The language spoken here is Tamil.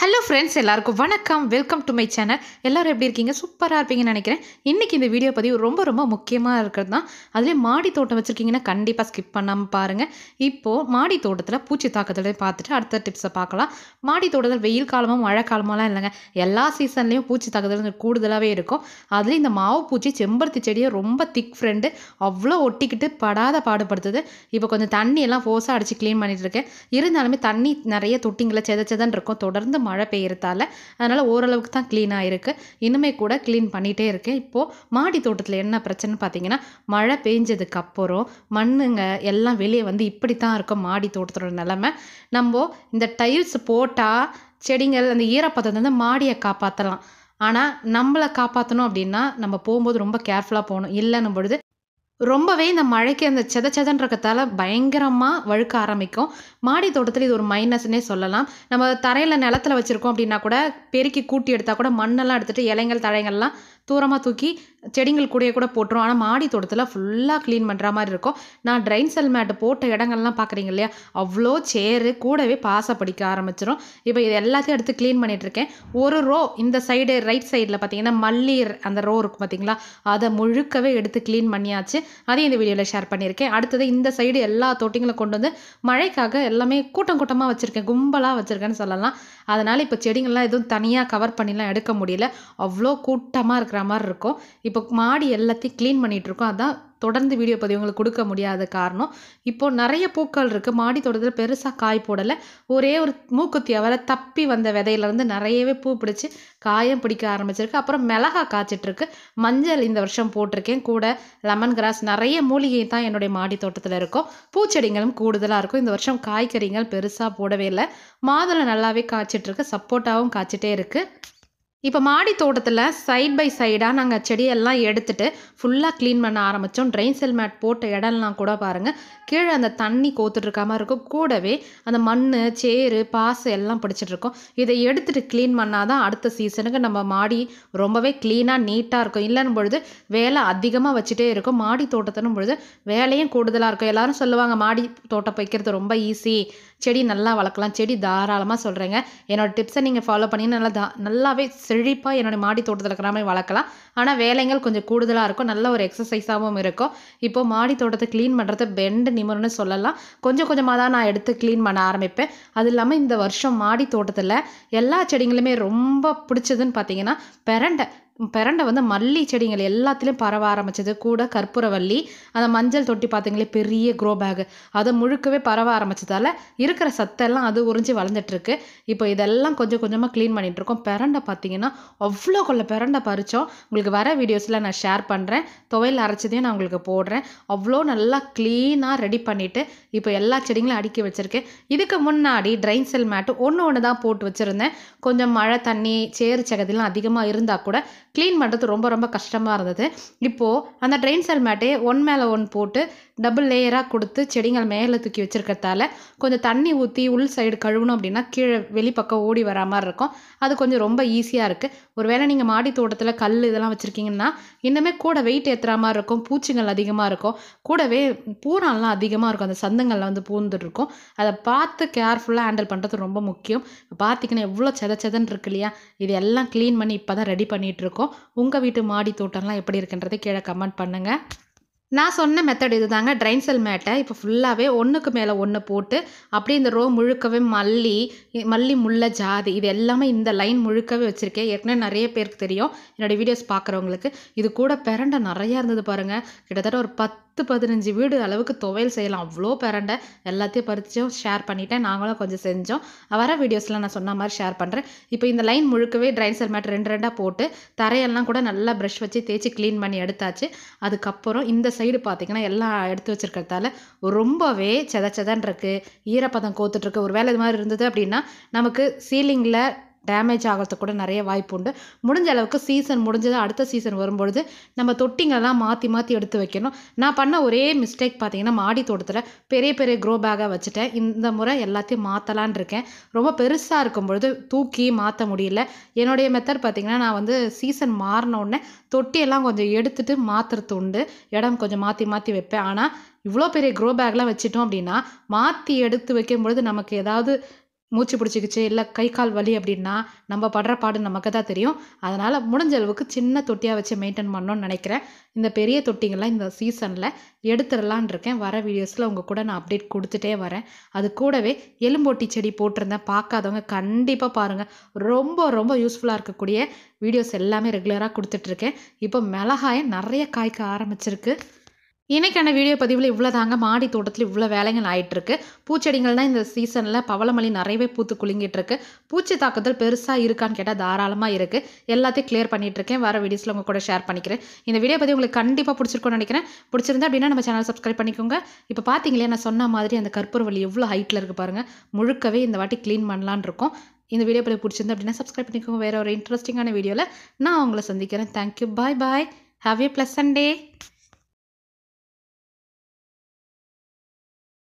ஹலோ ஃப்ரெண்ட்ஸ் எல்லாருக்கும் வணக்கம் வெல்கம் டு மை சேனல் எல்லோரும் எப்படி இருக்கீங்க சூப்பராக இருப்பீங்கன்னு நினைக்கிறேன் இன்றைக்கி இந்த வீடியோ பதிவு ரொம்ப ரொம்ப முக்கியமாக இருக்கிறது தான் அதுலேயே மாடி தோட்டம் வச்சுருக்கீங்கன்னா கண்டிப்பாக ஸ்கிப் பண்ணாமல் பாருங்கள் இப்போது மாடி தோட்டத்தில் பூச்சி தாக்கத்தில் பார்த்துட்டு அடுத்த டிப்ஸை பார்க்கலாம் மாடி தோட்டத்தில் வெயில் காலமும் மழை காலமெல்லாம் இல்லைங்க எல்லா சீசன்லேயும் பூச்சி தாக்கத்தில் கூடுதலாகவே இருக்கும் அதுலேயும் இந்த மாவு பூச்சி செம்பருத்தி செடியை ரொம்ப திக் ஃப்ரெண்டு அவ்வளோ ஒட்டிக்கிட்டு படாத பாடுபடுத்துது இப்போ கொஞ்சம் தண்ணியெல்லாம் ஃபோர்ஸாக அடித்து க்ளீன் பண்ணிகிட்டு இருக்கேன் இருந்தாலுமே தண்ணி நிறைய தொட்டிங்களை செதச்சதான் இருக்கும் தொடர்ந்து மழை பெய்யறதால அதனால் ஓரளவுக்கு தான் க்ளீனாக இருக்குது இன்னுமே கூட க்ளீன் பண்ணிகிட்டே இருக்கேன் இப்போது மாடி தோட்டத்தில் என்ன பிரச்சனைன்னு பார்த்தீங்கன்னா மழை அப்புறம் மண்ணுங்க எல்லாம் வெளியே வந்து இப்படி தான் இருக்கும் மாடி தோட்டத்தோட நிலமை நம்ம இந்த டைல்ஸ் போட்டால் செடிங்கள் அந்த ஈரப்பதத்தை வந்து மாடியை காப்பாற்றலாம் ஆனால் நம்மளை காப்பாற்றணும் அப்படின்னா நம்ம போகும்போது ரொம்ப கேர்ஃபுல்லாக போகணும் இல்லைன்னும் பொழுது ரொம்பவே இந்த மழைக்கு அந்த செத செதன்றக்கத்தால் பயங்கரமாக வழுக்க ஆரம்பிக்கும் மாடி தோட்டத்தில் இது ஒரு மைனஸ்னே சொல்லலாம் நம்ம தரையில் நிலத்தில் வச்சுருக்கோம் அப்படின்னா கூட பெருக்கி கூட்டி எடுத்தால் கூட மண்ணெல்லாம் எடுத்துகிட்டு இலைங்கள் தழைங்கள்லாம் தூரமாக தூக்கி செடிங்கள் கூடயே கூட போட்டுரும் ஆனால் மாடி தோட்டத்தில் ஃபுல்லாக க்ளீன் பண்ணுற மாதிரி இருக்கும் நான் ட்ரைன் செல் மேட்டு போட்ட இடங்கள்லாம் பார்க்குறீங்க இல்லையா அவ்வளோ சேரு கூடவே பாச படிக்க ஆரம்பிச்சிடும் இப்போ இது எல்லாத்தையும் எடுத்து க்ளீன் பண்ணிகிட்ருக்கேன் ஒரு ரோ இந்த சைடு ரைட் சைடில் பார்த்தீங்கன்னா மல்லி அந்த ரோ இருக்கும் பார்த்தீங்களா அதை முழுக்கவே எடுத்து க்ளீன் பண்ணியாச்சு அதையும் இந்த வீடியோவில் ஷேர் பண்ணியிருக்கேன் அடுத்தது இந்த சைடு எல்லா தோட்டிங்களும் கொண்டு வந்து மழைக்காக எல்லாமே கூட்டம் கூட்டமாக வச்சுருக்கேன் கும்பலாக வச்சுருக்கேன்னு சொல்லலாம் அதனால் இப்போ செடிங்கள்லாம் எதுவும் தனியாக கவர் பண்ணிலாம் எடுக்க முடியல அவ்வளோ கூட்டமாக இருக்குது இருக்கிற மாதிரி இருக்கும் இப்போ மாடி எல்லாத்தையும் க்ளீன் பண்ணிகிட்ருக்கோம் அதான் தொடர்ந்து வீடியோ பதிவு உங்களுக்கு கொடுக்க முடியாத காரணம் இப்போது நிறைய பூக்கள் இருக்குது மாடி தோட்டத்தில் பெருசாக காய் போடலை ஒரே ஒரு மூக்குத்தி அவர தப்பி வந்த விதையிலேருந்து நிறையவே பூ பிடிச்சி காயம் பிடிக்க ஆரம்பிச்சிருக்கு அப்புறம் மிளகா காய்ச்சிட்ருக்கு மஞ்சள் இந்த வருஷம் போட்டிருக்கேன் கூட லெமன் கிராஸ் நிறைய மூலிகை தான் என்னுடைய மாடி தோட்டத்தில் இருக்கும் பூச்செடிகளும் கூடுதலாக இருக்கும் இந்த வருஷம் காய்கறிகள் பெருசாக போடவே இல்லை மாதுளை நல்லாவே காய்ச்சிட்ருக்கு சப்போட்டாவும் காய்ச்சிட்டே இருக்குது இப்போ மாடி தோட்டத்தில் சைட் பை சைடாக நாங்கள் செடியெல்லாம் எடுத்துகிட்டு ஃபுல்லாக க்ளீன் பண்ண ஆரம்பித்தோம் ட்ரெயின் செல் மேட் போட்ட இடம்லாம் கூட பாருங்கள் கீழே அந்த தண்ணி கோத்துட்ருக்காமல் மாதிரி இருக்கும் கூடவே அந்த மண் சேரு பாசு எல்லாம் பிடிச்சிட்ருக்கோம் இதை எடுத்துகிட்டு க்ளீன் பண்ணால் தான் அடுத்த சீசனுக்கு நம்ம மாடி ரொம்பவே க்ளீனாக நீட்டாக இருக்கும் இல்லைன்னு பொழுது வேலை அதிகமாக வச்சுட்டே இருக்கும் மாடி தோட்டத்தினும் பொழுது வேலையும் கூடுதலாக இருக்கும் எல்லோரும் சொல்லுவாங்க மாடி தோட்டம் வைக்கிறது ரொம்ப ஈஸி செடி நல்லா வளர்க்கலாம் செடி தாராளமாக சொல்கிறேங்க என்னோடய டிப்ஸை நீங்கள் ஃபாலோ பண்ணி நல்லா தா நல்லாவே செழிப்பாக என்னோடய மாடி தோட்டத்தில் இருக்கிற மாதிரி வளர்க்கலாம் ஆனால் வேலைகள் கொஞ்சம் கூடுதலாக இருக்கும் நல்ல ஒரு எக்ஸசைஸாகவும் இருக்கும் இப்போ மாடி தோட்டத்தை க்ளீன் பண்ணுறது பெண்டு நிமிர்னு சொல்லலாம் கொஞ்சம் கொஞ்சமாக தான் நான் எடுத்து க்ளீன் பண்ண ஆரம்பிப்பேன் அது இல்லாமல் இந்த வருஷம் மாடி தோட்டத்தில் எல்லா செடிங்களுமே ரொம்ப பிடிச்சதுன்னு பார்த்தீங்கன்னா பெரண்டை பிரண்டை வந்து மல்லி செடிகள் எல்லாத்துலேயும் பரவ ஆரம்பிச்சது கூட கற்பூரவல்லி அந்த மஞ்சள் தொட்டி பார்த்தீங்களே பெரிய க்ரோ பேகு அதை முழுக்கவே பரவ ஆரம்பிச்சதால இருக்கிற சத்தெல்லாம் அது உறிஞ்சி வளர்ந்துட்டுருக்கு இப்போ இதெல்லாம் கொஞ்சம் கொஞ்சமாக க்ளீன் பண்ணிகிட்ருக்கோம் பிரண்டை பார்த்திங்கன்னா அவ்வளோ கொள்ள பிரண்டை பறித்தோம் உங்களுக்கு வர வீடியோஸில் நான் ஷேர் பண்ணுறேன் துவையில் அரைச்சதையும் நான் உங்களுக்கு போடுறேன் அவ்வளோ நல்லா க்ளீனாக ரெடி பண்ணிவிட்டு இப்போ எல்லா செடிங்களும் அடுக்கி வச்சுருக்கேன் இதுக்கு முன்னாடி ட்ரைன் செல் மேட்டு ஒன்று ஒன்று தான் போட்டு வச்சுருந்தேன் கொஞ்சம் மழை தண்ணி சேறு சகதிலாம் அதிகமாக இருந்தால் கூட க்ளீன் பண்ணுறது ரொம்ப ரொம்ப கஷ்டமாக இருந்தது இப்போது அந்த ட்ரெயின் செல் மேட்டே ஒன் மேலே ஒன் போட்டு டபுள் லேயராக கொடுத்து செடிகள் மேலே தூக்கி வச்சுருக்கிறதால கொஞ்சம் தண்ணி ஊற்றி உள் சைடு கழுவணும் அப்படின்னா கீழே வெளிப்பக்கம் ஓடி வரா மாதிரி இருக்கும் அது கொஞ்சம் ரொம்ப ஈஸியாக இருக்குது ஒருவேளை நீங்கள் மாடி தோட்டத்தில் கல் இதெல்லாம் வச்சுருக்கீங்கன்னா இன்னுமே கூட வெயிட் ஏற்றுற மாதிரி இருக்கும் பூச்சிகள் அதிகமாக இருக்கும் கூடவே பூரான்லாம் அதிகமாக இருக்கும் அந்த சந்தங்களில் வந்து பூந்துட்டுருக்கும் அதை பார்த்து கேர்ஃபுல்லாக ஹேண்டில் பண்ணுறது ரொம்ப முக்கியம் பார்த்தீங்கன்னா எவ்வளோ செத செதன்னு இருக்கு இல்லையா இதெல்லாம் க்ளீன் பண்ணி இப்போ தான் ரெடி இருக்கோம் இருக்கும் உங்கள் வீட்டு மாடி தோட்டம்லாம் எப்படி இருக்குன்றதை கீழே கமெண்ட் பண்ணுங்கள் நான் சொன்ன மெத்தட் இது தாங்க ட்ரைன் செல் மேட்டை இப்போ ஃபுல்லாகவே ஒன்றுக்கு மேலே ஒன்று போட்டு அப்படியே இந்த ரோ முழுக்கவே மல்லி மல்லி முல்லை ஜாதி இது எல்லாமே இந்த லைன் முழுக்கவே வச்சுருக்கேன் ஏற்கனவே நிறைய பேருக்கு தெரியும் என்னோடய வீடியோஸ் பார்க்குறவங்களுக்கு இது கூட பெரண்டை நிறையா இருந்தது பாருங்கள் கிட்டத்தட்ட ஒரு பத்து பதினஞ்சு வீடு அளவுக்கு துவையல் செய்யலாம் அவ்வளோ பெரண்டை எல்லாத்தையும் பறிச்சும் ஷேர் பண்ணிட்டேன் நாங்களும் கொஞ்சம் செஞ்சோம் வர வீடியோஸ்லாம் நான் சொன்ன மாதிரி ஷேர் பண்ணுறேன் இப்போ இந்த லைன் முழுக்கவே ட்ரைன் செல் மேட் ரெண்டு ரெண்டாக போட்டு தரையெல்லாம் கூட நல்லா ப்ரஷ் வச்சு தேய்ச்சி க்ளீன் பண்ணி எடுத்தாச்சு அதுக்கப்புறம் இந்த சைடு பார்த்திங்கன்னா எல்லாம் எடுத்து வச்சுருக்கிறதால ரொம்பவே செத செதன் இருக்குது ஈரப்பதம் கோத்துட்ருக்கு ஒரு வேலை இது மாதிரி இருந்தது அப்படின்னா நமக்கு சீலிங்கில் டேமேஜ் ஆகிறதுக்கு கூட நிறைய வாய்ப்பு உண்டு முடிஞ்ச அளவுக்கு சீசன் முடிஞ்சது அடுத்த சீசன் வரும்பொழுது நம்ம தொட்டிங்கெல்லாம் மாற்றி மாற்றி எடுத்து வைக்கணும் நான் பண்ண ஒரே மிஸ்டேக் பார்த்தீங்கன்னா மாடி தோட்டத்தில் பெரிய பெரிய க்ரோ பேக்காக வச்சுட்டேன் இந்த முறை எல்லாத்தையும் மாற்றலான் இருக்கேன் ரொம்ப பெருசாக இருக்கும் பொழுது தூக்கி மாற்ற முடியல என்னுடைய மெத்தட் பார்த்திங்கன்னா நான் வந்து சீசன் மாறின உடனே தொட்டியெல்லாம் கொஞ்சம் எடுத்துகிட்டு மாற்றுறது உண்டு இடம் கொஞ்சம் மாற்றி மாற்றி வைப்பேன் ஆனால் இவ்வளோ பெரிய க்ரோ பேக்லாம் வச்சுட்டோம் அப்படின்னா மாற்றி எடுத்து வைக்கும்பொழுது நமக்கு ஏதாவது மூச்சு பிடிச்சிக்கிச்சு இல்லை கை கால் வலி அப்படின்னா நம்ம படுற பாடு நமக்கு தான் தெரியும் அதனால் முடிஞ்ச அளவுக்கு சின்ன தொட்டியாக வச்சு மெயின்டைன் பண்ணணும்னு நினைக்கிறேன் இந்த பெரிய தொட்டிங்கெல்லாம் இந்த சீசனில் எடுத்துடலான் இருக்கேன் வர வீடியோஸில் உங்கள் கூட நான் அப்டேட் கொடுத்துட்டே வரேன் அது கூடவே எலும்போட்டி செடி போட்டிருந்தேன் பார்க்காதவங்க கண்டிப்பாக பாருங்கள் ரொம்ப ரொம்ப யூஸ்ஃபுல்லாக இருக்கக்கூடிய வீடியோஸ் எல்லாமே ரெகுலராக கொடுத்துட்ருக்கேன் இப்போ மிளகாயை நிறைய காய்க்க ஆரம்பிச்சிருக்கு இன்றைக்கான வீடியோ பதிவில் இவ்வளோ தாங்க மாடி தோட்டத்தில் இவ்வளோ வேலைகள் ஆகிட்டுருக்கு பூச்செடிகள் தான் இந்த சீசனில் பவளமலி நிறையவே பூத்து குலுங்கிட்டுருக்கு பூச்சி தாக்குதல் பெருசாக இருக்கான்னு கேட்டால் தாராளமாக இருக்குது எல்லாத்தையும் கிளியர் பண்ணிகிட்ருக்கேன் வர வீடியோஸில் உங்கள் கூட ஷேர் பண்ணிக்கிறேன் இந்த வீடியோ பற்றி உங்களுக்கு கண்டிப்பாக பிடிச்சிருக்கோம்னு நினைக்கிறேன் பிடிச்சிருந்தா அப்படின்னா நம்ம சேனல் சப்ஸ்கிரைப் பண்ணிக்கோங்க இப்போ பார்த்தீங்களே நான் சொன்ன மாதிரி அந்த கற்பூரவள்ளி எவ்வளோ ஹைட்டில் இருக்குது பாருங்கள் முழுக்கவே இந்த வாட்டி க்ளீன் பண்ணலான் இருக்கும் இந்த வீடியோ பற்றி பிடிச்சிருந்தா அப்படின்னா சப்ஸ்கிரைப் பண்ணிக்கோங்க வேறு ஒரு இன்ட்ரெஸ்டிங்கான வீடியோவில் நான் உங்களை சந்திக்கிறேன் thank you bye bye have a blessed அண்டே